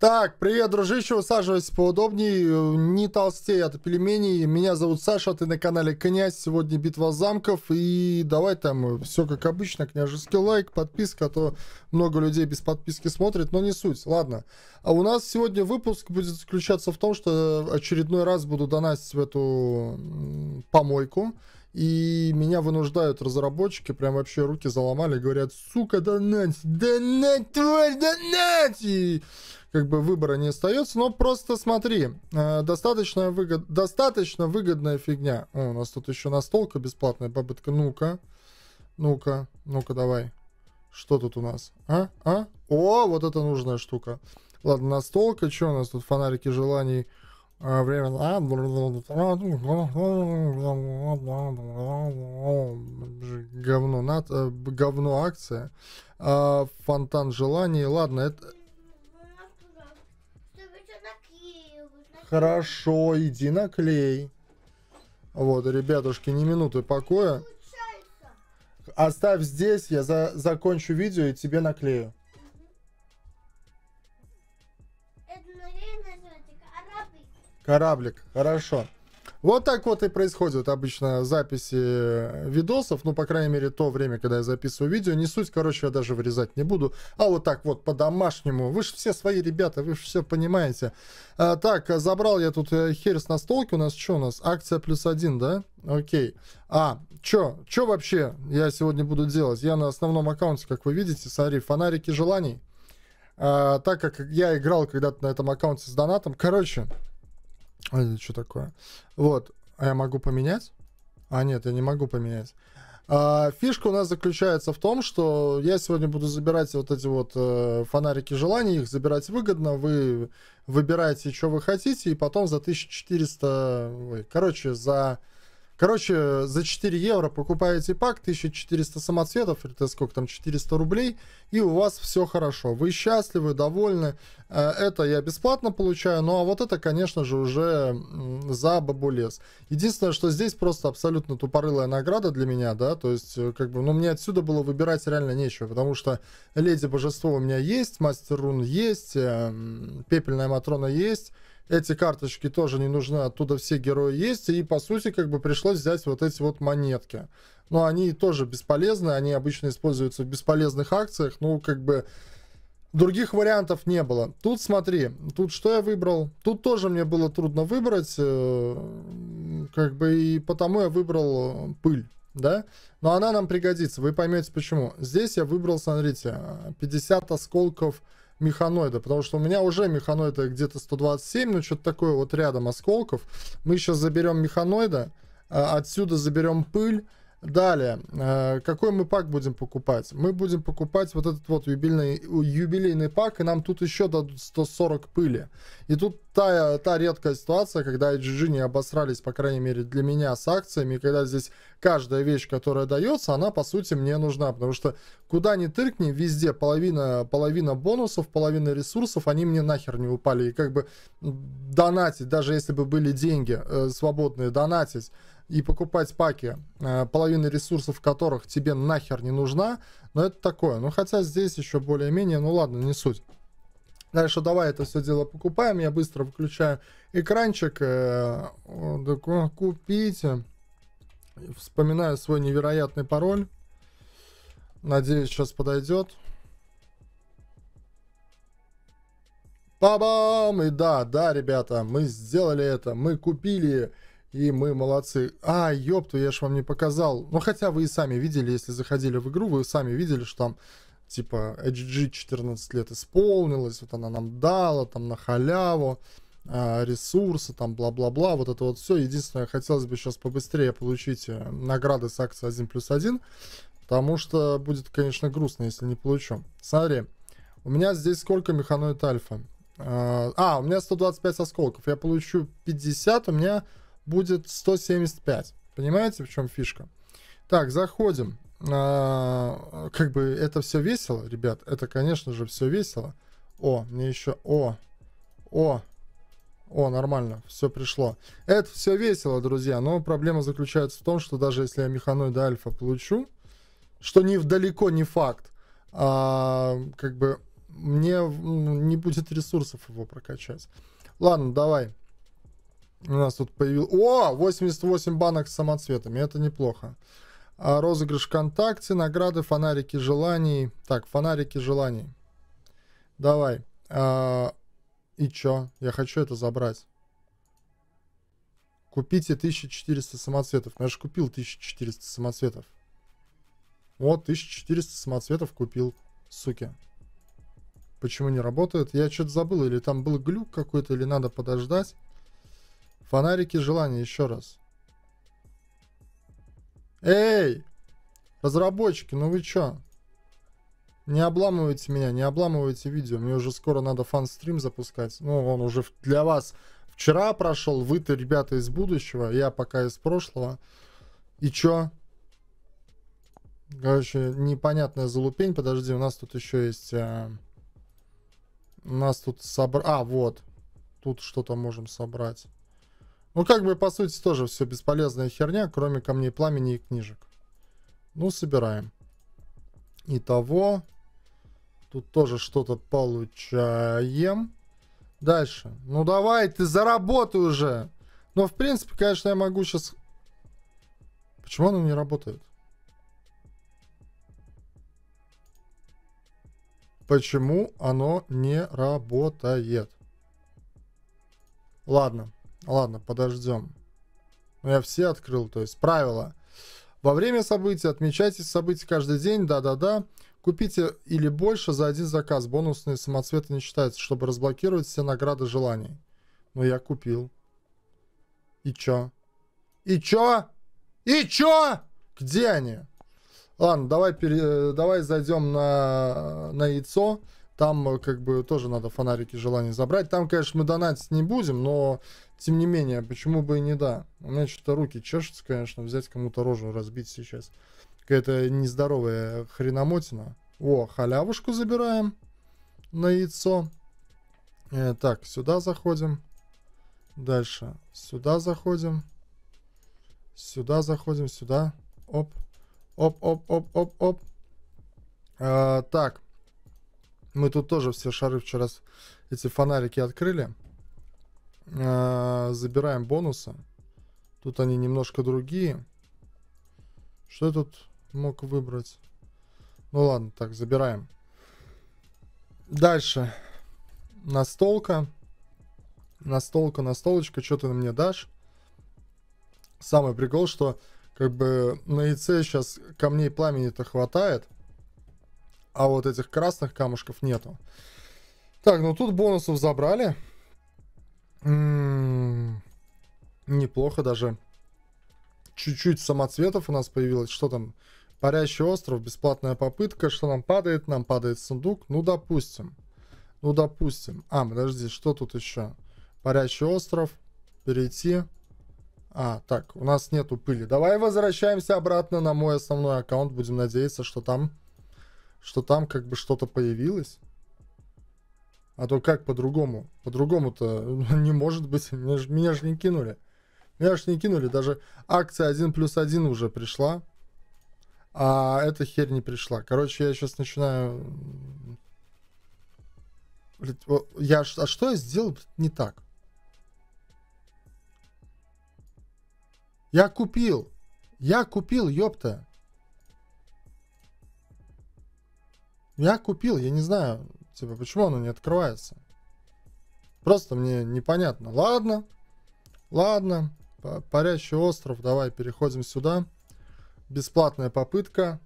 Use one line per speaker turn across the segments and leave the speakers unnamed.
Так, привет, дружище, усаживайся поудобнее, не толстей от пельменей. Меня зовут Саша, ты на канале Князь, сегодня битва замков, и давай там все как обычно, княжеский лайк, подписка, а то много людей без подписки смотрит, но не суть, ладно. А у нас сегодня выпуск будет заключаться в том, что очередной раз буду донатить в эту помойку, и меня вынуждают разработчики, прям вообще руки заломали, говорят, сука, донать, донать, тварь, донать! И как бы выбора не остается, но просто смотри, э, достаточно, выгод... достаточно выгодная фигня. О, у нас тут еще настолка бесплатная, бабытка, ну-ка, ну-ка, ну-ка, давай. Что тут у нас? А? А? О, вот это нужная штука. Ладно, настолка, что у нас тут, фонарики желаний... А, говно, над, э, говно акция. А, фонтан желаний. Ладно, это... Хорошо, иди наклей. Вот, ребятушки, не минуты покоя. Оставь здесь, я за закончу видео и тебе наклею. Кораблик, хорошо. Вот так вот и происходит обычно записи э, видосов, ну, по крайней мере, то время, когда я записываю видео. Не суть, короче, я даже вырезать не буду. А вот так вот, по-домашнему. Вы же все свои ребята, вы же все понимаете. А, так, забрал я тут э, херс на столке. У нас что у нас? Акция плюс один, да? Окей. А, чё? Чё вообще я сегодня буду делать? Я на основном аккаунте, как вы видите, смотри, фонарики желаний. А, так как я играл когда-то на этом аккаунте с донатом. Короче, а это что такое? Вот, а я могу поменять? А нет, я не могу поменять. А, фишка у нас заключается в том, что я сегодня буду забирать вот эти вот э, фонарики желаний, их забирать выгодно, вы выбираете, что вы хотите, и потом за 1400, ой, короче, за Короче, за 4 евро покупаете пак, 1400 самоцветов, это сколько там, 400 рублей, и у вас все хорошо. Вы счастливы, довольны. Э, это я бесплатно получаю, ну а вот это, конечно же, уже за бабулес. Единственное, что здесь просто абсолютно тупорылая награда для меня, да, то есть, э, как бы, ну мне отсюда было выбирать реально нечего, потому что Леди Божество у меня есть, Мастер Рун есть, эм, Пепельная Матрона есть, эти карточки тоже не нужны, оттуда все герои есть, и по сути как бы пришлось взять вот эти вот монетки. Но они тоже бесполезны, они обычно используются в бесполезных акциях, ну как бы других вариантов не было. Тут смотри, тут что я выбрал? Тут тоже мне было трудно выбрать, э, как бы и потому я выбрал э, пыль да? Но она нам пригодится, вы поймете почему. Здесь я выбрал, смотрите, 50 осколков механоида, потому что у меня уже механоида где-то 127, ну что-то такое вот рядом осколков. Мы сейчас заберем механоида, а отсюда заберем пыль, Далее, э, какой мы пак будем покупать? Мы будем покупать вот этот вот юбилейный, юбилейный пак, и нам тут еще дадут 140 пыли. И тут та, та редкая ситуация, когда IGG не обосрались, по крайней мере для меня, с акциями, когда здесь каждая вещь, которая дается, она по сути мне нужна, потому что куда ни тыркни, везде половина, половина бонусов, половина ресурсов, они мне нахер не упали. И как бы донатить, даже если бы были деньги э, свободные, донатить и покупать паки, э, половина ресурсов которых тебе нахер не нужна, но это такое. Ну, хотя здесь еще более-менее, ну ладно, не суть. Дальше давай это все дело покупаем. Я быстро выключаю экранчик. Э, купите Вспоминаю свой невероятный пароль. Надеюсь, сейчас подойдет. Па-бам! И да, да, ребята, мы сделали это. Мы купили и мы молодцы. А, ёпту, я ж вам не показал. Ну, хотя вы и сами видели, если заходили в игру, вы сами видели, что там, типа, HG 14 лет исполнилось, вот она нам дала, там, на халяву, а, ресурсы, там, бла-бла-бла, вот это вот все. Единственное, хотелось бы сейчас побыстрее получить э, награды с акции 1 плюс 1, потому что будет, конечно, грустно, если не получу. Смотри, у меня здесь сколько механоид альфа? А, а у меня 125 осколков. Я получу 50, у меня будет 175. Понимаете, в чем фишка? Так, заходим. А, как бы это все весело, ребят. Это, конечно же, все весело. О, мне еще... О, о, о, нормально, все пришло. Это все весело, друзья, но проблема заключается в том, что даже если я механоида альфа получу, что не далеко не факт, а, как бы мне не будет ресурсов его прокачать. Ладно, давай. У нас тут появилось... О, 88 банок с самоцветами, это неплохо. А розыгрыш ВКонтакте, награды, фонарики желаний. Так, фонарики желаний. Давай. А, и чё? Я хочу это забрать. Купите 1400 самоцветов. Ну, я же купил 1400 самоцветов. Вот, 1400 самоцветов купил, суки. Почему не работает? Я что-то забыл, или там был глюк какой-то, или надо подождать. Фонарики желания еще раз. Эй! Разработчики, ну вы чё? Не обламывайте меня, не обламывайте видео. Мне уже скоро надо фан-стрим запускать. Ну, он уже для вас вчера прошел. Вы-то, ребята, из будущего. Я пока из прошлого. И чё? Короче, непонятная залупень. Подожди, у нас тут еще есть... Э, у нас тут собр... А, вот. Тут что-то можем собрать. Ну, как бы, по сути, тоже все бесполезная херня, кроме камней пламени и книжек. Ну, собираем. Итого, тут тоже что-то получаем. Дальше. Ну, давай, ты заработай уже. Но, в принципе, конечно, я могу сейчас... Почему оно не работает? Почему оно не работает? Ладно. Ладно, подождем. Ну, я все открыл, то есть правила. Во время события отмечайте события каждый день, да-да-да. Купите или больше за один заказ. Бонусные самоцветы не считаются, чтобы разблокировать все награды желаний. Но ну, я купил. И чё? И чё? И чё? Где они? Ладно, давай, пере... давай зайдем на... на яйцо. Там э, как бы тоже надо фонарики желание забрать. Там, конечно, мы донатить не будем, но тем не менее, почему бы и не да. У меня что-то руки чешутся, конечно, взять кому-то рожу разбить сейчас. Какая-то нездоровая хреномотина. О, халявушку забираем на яйцо. Э, так, сюда заходим. Дальше. Сюда заходим. Сюда заходим, сюда. Оп. Оп, оп, оп, оп, оп. Э, так. Мы тут тоже все шары вчера эти фонарики открыли. А, забираем бонусы. Тут они немножко другие. Что я тут мог выбрать? Ну ладно, так, забираем. Дальше. Настолка. Настолка, настолочка. Что ты мне дашь? Самый прикол, что как бы на ИЦ сейчас камней пламени-то хватает а вот этих красных камушков нету. Так, ну тут бонусов забрали. М -м -м, неплохо даже. Чуть-чуть самоцветов у нас появилось. Что там? Парящий остров, бесплатная попытка. Что нам падает? Нам падает сундук. Ну, допустим. Ну, допустим. А, подожди, что тут еще? Парящий остров. Перейти. А, так, у нас нету пыли. Давай возвращаемся обратно на мой основной аккаунт. Будем надеяться, что там что там как бы что-то появилось. А то как по-другому? По-другому-то ну, не может быть. Меня же, меня же не кинули. Меня же не кинули. Даже акция 1 плюс 1 уже пришла. А эта херь не пришла. Короче, я сейчас начинаю... Я, а что я сделал не так? Я купил. Я купил, ёпта. Я купил, я не знаю, типа, почему оно не открывается. Просто мне непонятно. Ладно, ладно, парящий остров, давай переходим сюда. Бесплатная попытка.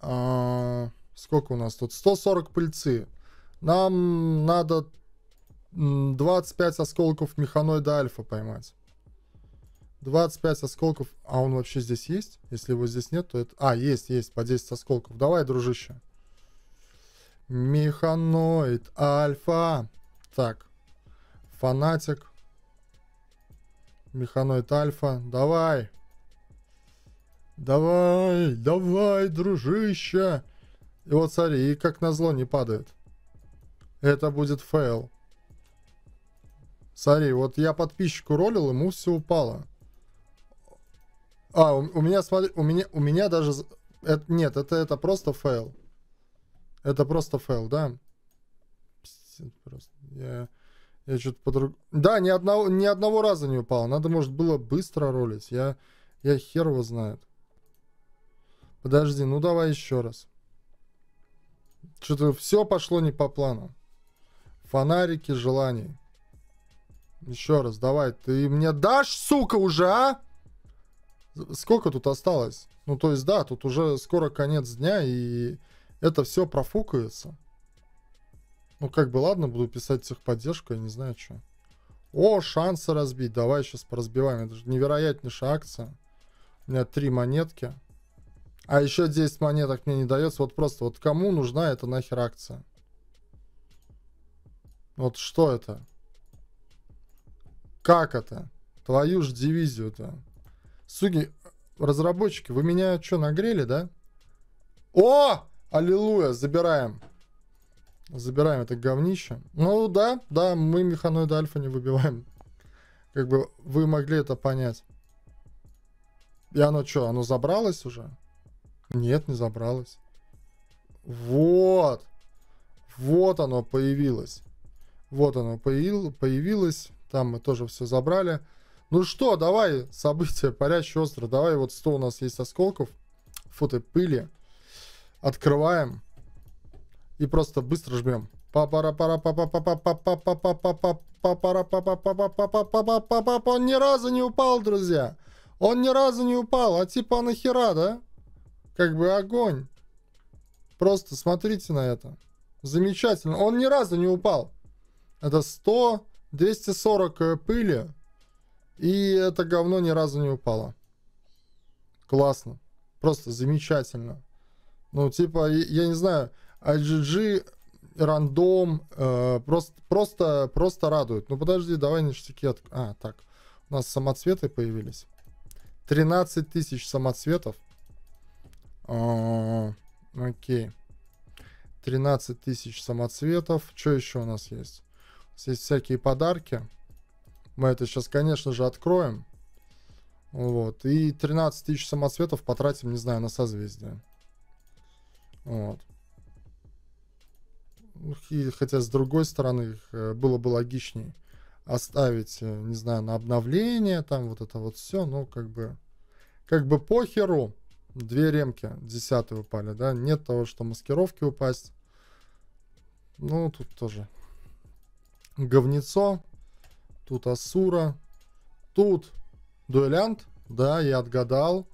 А, сколько у нас тут? 140 пыльцы. Нам надо 25 осколков механоида альфа поймать. 25 осколков. А он вообще здесь есть? Если его здесь нет, то это... А, есть, есть, по 10 осколков. Давай, дружище. Механоид Альфа. Так. Фанатик. Механоид Альфа. Давай. Давай, давай, дружище. И вот смотри, и как назло не падает. Это будет фейл. Смотри, вот я подписчику ролил, ему все упало. А, у, у меня, смотри, у меня, у меня даже... Это, нет, это, это просто фейл. Это просто фейл, да? Просто. Я, я что-то подруг... Да, ни одного, ни одного раза не упал. Надо, может, было быстро ролить. Я, я хер его знает. Подожди, ну давай еще раз. Что-то все пошло не по плану. Фонарики желаний. Еще раз, давай. Ты мне дашь, сука, уже, а? Сколько тут осталось? Ну, то есть, да, тут уже скоро конец дня, и это все профукается. Ну, как бы, ладно, буду писать техподдержку, я не знаю, что. О, шансы разбить, давай сейчас поразбиваем. Это же невероятнейшая акция. У меня три монетки. А еще 10 монеток мне не дается. Вот просто, вот кому нужна эта нахер акция? Вот что это? Как это? Твою ж дивизию-то. Суги, разработчики, вы меня что, нагрели, да? О! Аллилуйя, забираем. Забираем это говнище. Ну да, да, мы механоида альфа не выбиваем. Как бы вы могли это понять. И оно что, оно забралось уже? Нет, не забралось. Вот. Вот оно появилось. Вот оно появилось. Там мы тоже все забрали. Ну что, давай, события, парящий остров. Давай, вот 100 у нас есть осколков. Фото пыли. Открываем. И просто быстро жмем. Он ни разу не упал, друзья. Он ни разу не упал. А типа нахера, да? Как бы огонь. Просто смотрите на это. Замечательно. Он ни разу не упал. Это 100, 240 пыли. И это говно ни разу не упало. Классно. Просто замечательно. Ну, типа, я не знаю, IGG, рандом, э, просто, просто, просто радует. Ну, подожди, давай ништяки от... А, так, у нас самоцветы появились. 13 тысяч самоцветов. О, а, окей. 13 тысяч самоцветов. Что еще у нас есть? У нас есть всякие подарки. Мы это сейчас, конечно же, откроем. Вот. И 13 тысяч самоцветов потратим, не знаю, на созвездие. Вот. И, хотя, с другой стороны, э, было бы логичнее оставить, э, не знаю, на обновление, там вот это вот все, ну, как бы, как бы похеру. Две ремки, десятые упали, да, нет того, что маскировки упасть. Ну, тут тоже говнецо, тут Асура, тут дуэлянт, да, я отгадал.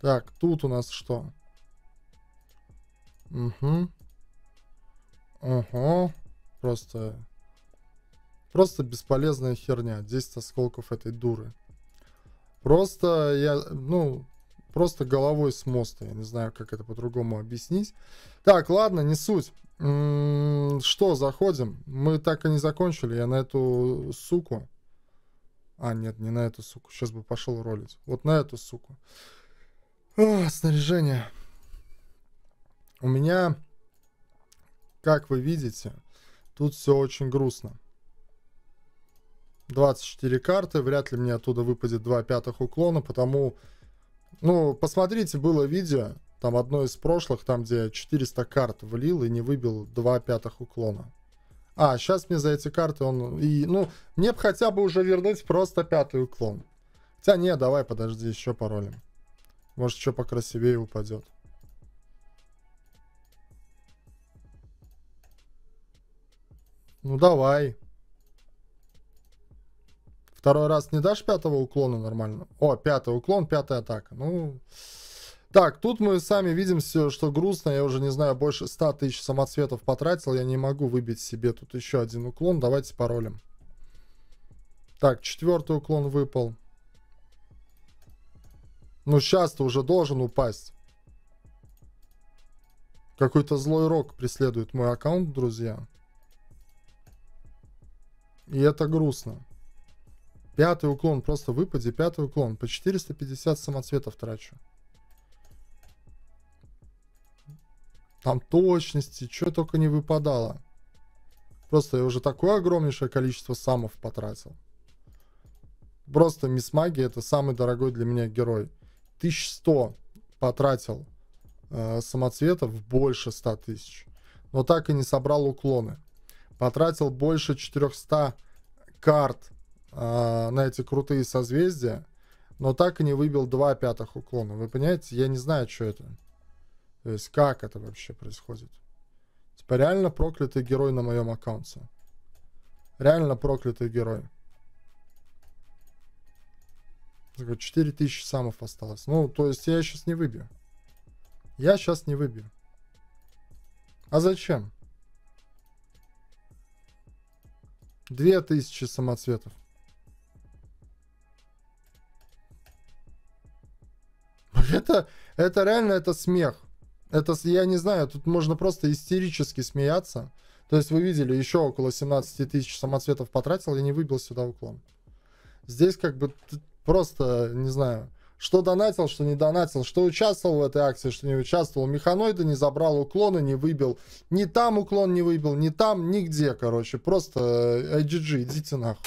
Так, тут у нас что? Угу. Ого. Просто... Просто бесполезная херня. 10 осколков этой дуры. Просто я... Ну, просто головой с моста. Я не знаю, как это по-другому объяснить. Так, ладно, не суть. М-м, что, заходим? Мы так и не закончили. Я на эту суку... А, нет, не на эту суку. Сейчас бы пошел ролить. Вот на эту суку. О, снаряжение. У меня, как вы видите, тут все очень грустно. 24 карты, вряд ли мне оттуда выпадет 2 пятых уклона, потому... Ну, посмотрите, было видео, там одно из прошлых, там где 400 карт влил и не выбил 2 пятых уклона. А, сейчас мне за эти карты он... И, ну, мне бы хотя бы уже вернуть просто пятый уклон. Хотя не, давай, подожди, еще паролем. Может, еще покрасивее упадет. Ну давай. Второй раз не дашь пятого уклона нормально? О, пятый уклон, пятая атака. Ну, так, тут мы сами видим все, что грустно. Я уже, не знаю, больше 100 тысяч самоцветов потратил. Я не могу выбить себе тут еще один уклон. Давайте паролем. Так, четвертый уклон выпал. Ну, сейчас ты уже должен упасть. Какой-то злой рок преследует мой аккаунт, друзья. И это грустно. Пятый уклон, просто выпади, пятый уклон. По 450 самоцветов трачу. Там точности, что только не выпадало. Просто я уже такое огромнейшее количество самов потратил. Просто мисс Маги это самый дорогой для меня герой. 1100 потратил э, самоцветов больше 100 тысяч. Но так и не собрал уклоны потратил больше 400 карт э, на эти крутые созвездия, но так и не выбил два пятых уклона. Вы понимаете, я не знаю, что это. То есть, как это вообще происходит. Типа, реально проклятый герой на моем аккаунте. Реально проклятый герой. 4000 самов осталось. Ну, то есть я сейчас не выбью. Я сейчас не выбью. А зачем? 2000 самоцветов. Это, это реально, это смех. Это, я не знаю, тут можно просто истерически смеяться. То есть вы видели, еще около 17 тысяч самоцветов потратил и не выбил сюда уклон. Здесь как бы просто, не знаю, что донатил, что не донатил, что участвовал в этой акции, что не участвовал. Механоида не забрал уклона, не выбил. Ни там уклон не выбил, ни там, нигде, короче. Просто IGG, э, идите нахуй.